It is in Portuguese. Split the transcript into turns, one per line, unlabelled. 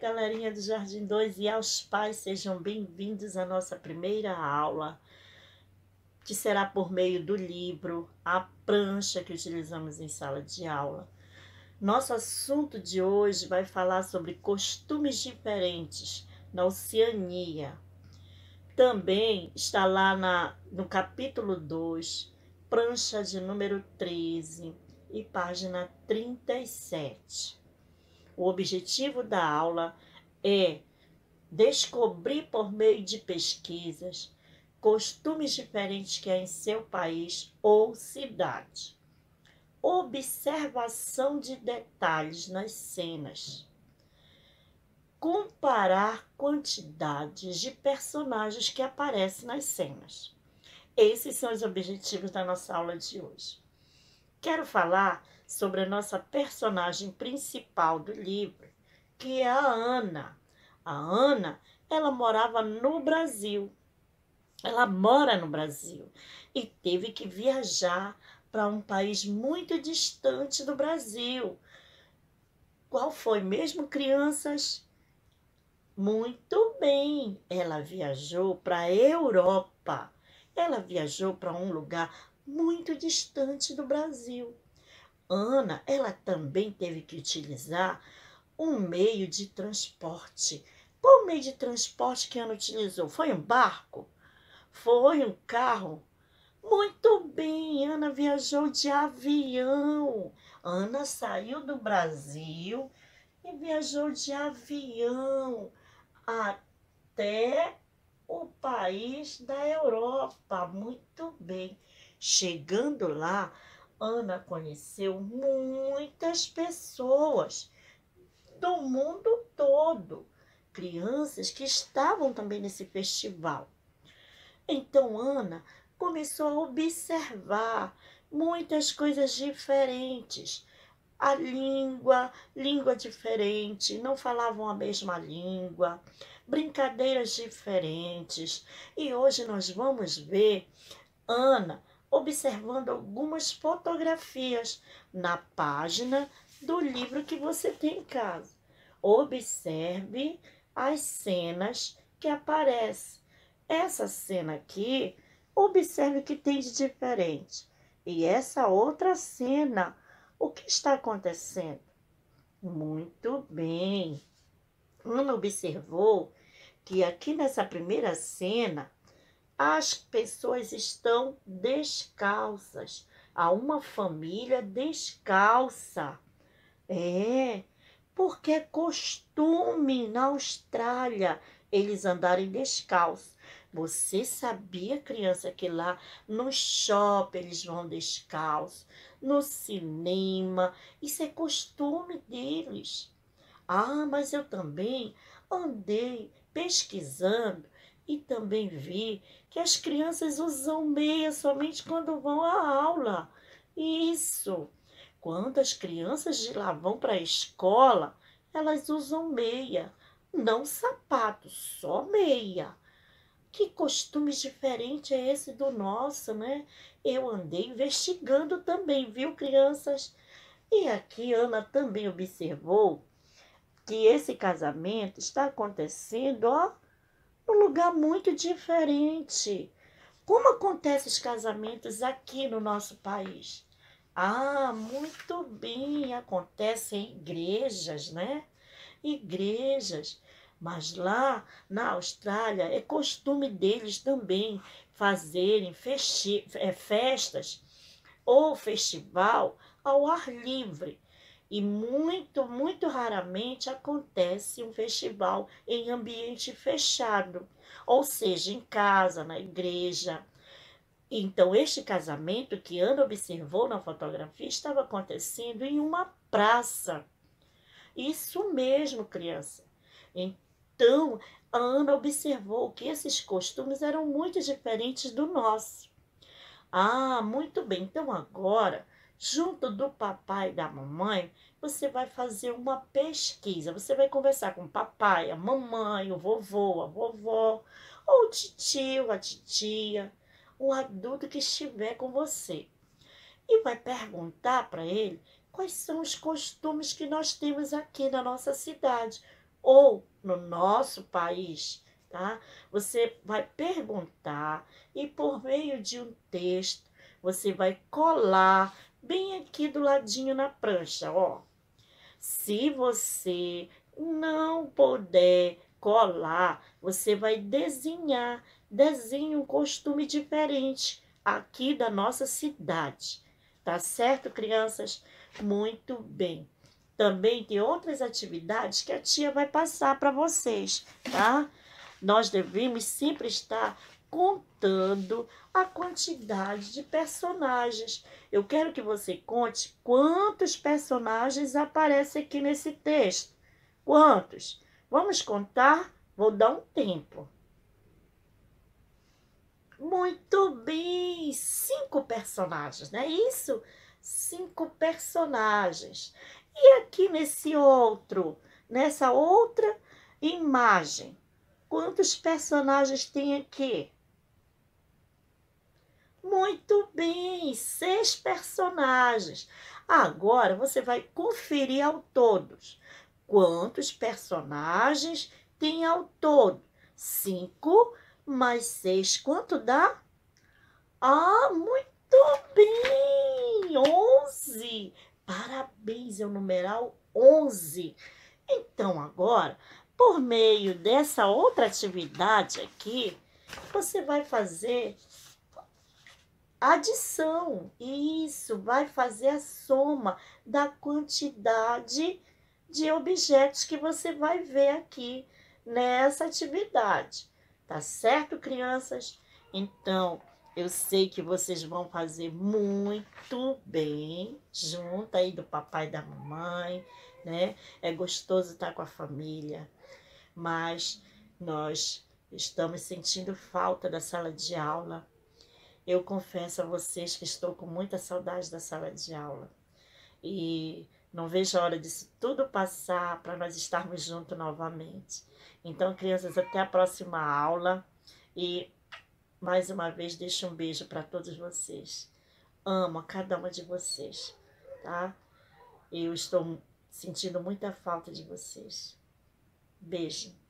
galerinha do Jardim 2 e aos pais, sejam bem-vindos à nossa primeira aula, que será por meio do livro, a prancha que utilizamos em sala de aula. Nosso assunto de hoje vai falar sobre costumes diferentes na Oceania. Também está lá na, no capítulo 2, prancha de número 13 e página 37. O objetivo da aula é descobrir por meio de pesquisas costumes diferentes que há em seu país ou cidade. Observação de detalhes nas cenas. Comparar quantidades de personagens que aparecem nas cenas. Esses são os objetivos da nossa aula de hoje. Quero falar sobre a nossa personagem principal do livro, que é a Ana. A Ana, ela morava no Brasil. Ela mora no Brasil e teve que viajar para um país muito distante do Brasil. Qual foi mesmo, crianças? Muito bem, ela viajou para a Europa. Ela viajou para um lugar muito distante do Brasil. Ana, ela também teve que utilizar um meio de transporte. Qual meio de transporte que Ana utilizou? Foi um barco? Foi um carro? Muito bem, Ana viajou de avião. Ana saiu do Brasil e viajou de avião até o país da Europa. Muito bem. Chegando lá, Ana conheceu muitas pessoas do mundo todo, crianças que estavam também nesse festival. Então Ana começou a observar muitas coisas diferentes. A língua, língua diferente, não falavam a mesma língua, brincadeiras diferentes. E hoje nós vamos ver Ana observando algumas fotografias na página do livro que você tem em casa. Observe as cenas que aparecem. Essa cena aqui, observe o que tem de diferente. E essa outra cena, o que está acontecendo? Muito bem. Ana observou que aqui nessa primeira cena, as pessoas estão descalças. Há uma família descalça. É, porque é costume na Austrália eles andarem descalços. Você sabia, criança, que lá no shopping eles vão descalços, no cinema, isso é costume deles. Ah, mas eu também andei pesquisando e também vi que as crianças usam meia somente quando vão à aula. Isso! Quando as crianças de lá vão para a escola, elas usam meia, não sapato, só meia. Que costume diferente é esse do nosso, né? Eu andei investigando também, viu, crianças? E aqui Ana também observou que esse casamento está acontecendo, ó, um lugar muito diferente. Como acontecem os casamentos aqui no nosso país? Ah, muito bem, acontece em igrejas, né? Igrejas. Mas lá na Austrália é costume deles também fazerem é, festas ou festival ao ar livre e muito, muito raramente acontece um festival em ambiente fechado, ou seja, em casa, na igreja. Então, este casamento que Ana observou na fotografia estava acontecendo em uma praça. Isso mesmo, criança. Então, Ana observou que esses costumes eram muito diferentes do nosso. Ah, muito bem. Então, agora junto do papai e da mamãe, você vai fazer uma pesquisa. Você vai conversar com o papai, a mamãe, o vovô, a vovó, ou o tio, a titia, o adulto que estiver com você. E vai perguntar para ele quais são os costumes que nós temos aqui na nossa cidade ou no nosso país, tá? Você vai perguntar e por meio de um texto você vai colar bem aqui do ladinho na prancha, ó. Se você não puder colar, você vai desenhar. Desenhe um costume diferente aqui da nossa cidade. Tá certo, crianças? Muito bem. Também tem outras atividades que a tia vai passar para vocês, tá? Nós devemos sempre estar contando a quantidade de personagens. Eu quero que você conte quantos personagens aparecem aqui nesse texto. Quantos? Vamos contar? Vou dar um tempo. Muito bem! Cinco personagens, não é isso? Cinco personagens. E aqui nesse outro, nessa outra imagem, quantos personagens tem aqui? Muito bem, seis personagens. Agora você vai conferir ao todos. Quantos personagens tem ao todo? Cinco mais seis, quanto dá? Ah, muito bem! Onze! Parabéns, é o numeral onze. Então, agora, por meio dessa outra atividade aqui, você vai fazer adição. E isso vai fazer a soma da quantidade de objetos que você vai ver aqui nessa atividade. Tá certo, crianças? Então, eu sei que vocês vão fazer muito bem junto aí do papai e da mamãe, né? É gostoso estar tá com a família, mas nós estamos sentindo falta da sala de aula. Eu confesso a vocês que estou com muita saudade da sala de aula e não vejo a hora disso tudo passar para nós estarmos juntos novamente. Então, crianças, até a próxima aula e mais uma vez deixo um beijo para todos vocês. Amo a cada uma de vocês, tá? Eu estou sentindo muita falta de vocês. Beijo.